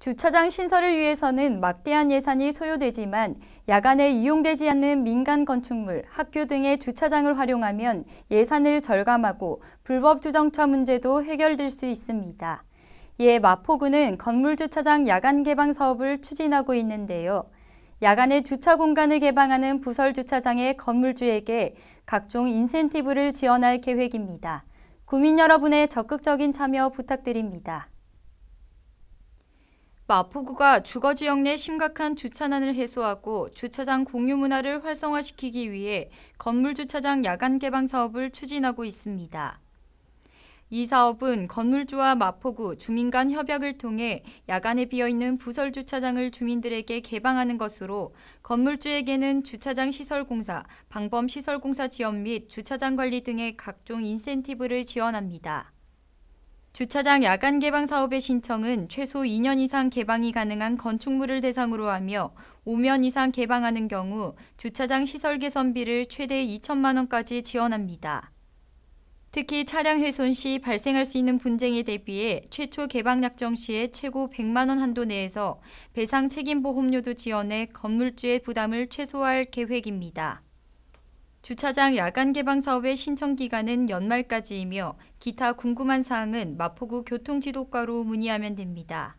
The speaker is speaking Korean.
주차장 신설을 위해서는 막대한 예산이 소요되지만 야간에 이용되지 않는 민간 건축물, 학교 등의 주차장을 활용하면 예산을 절감하고 불법 주정차 문제도 해결될 수 있습니다. 이에 예, 마포구는 건물 주차장 야간 개방 사업을 추진하고 있는데요. 야간에 주차 공간을 개방하는 부설 주차장의 건물주에게 각종 인센티브를 지원할 계획입니다. 구민 여러분의 적극적인 참여 부탁드립니다. 마포구가 주거 지역 내 심각한 주차난을 해소하고 주차장 공유 문화를 활성화시키기 위해 건물 주차장 야간 개방 사업을 추진하고 있습니다. 이 사업은 건물주와 마포구 주민 간 협약을 통해 야간에 비어 있는 부설 주차장을 주민들에게 개방하는 것으로 건물주에게는 주차장 시설 공사, 방범 시설 공사 지원 및 주차장 관리 등의 각종 인센티브를 지원합니다. 주차장 야간 개방 사업의 신청은 최소 2년 이상 개방이 가능한 건축물을 대상으로 하며 5년 이상 개방하는 경우 주차장 시설 개선비를 최대 2천만 원까지 지원합니다. 특히 차량 훼손 시 발생할 수 있는 분쟁에 대비해 최초 개방 약정 시에 최고 100만 원 한도 내에서 배상 책임 보험료도 지원해 건물주의 부담을 최소화할 계획입니다. 주차장 야간 개방 사업의 신청 기간은 연말까지이며 기타 궁금한 사항은 마포구 교통지도과로 문의하면 됩니다.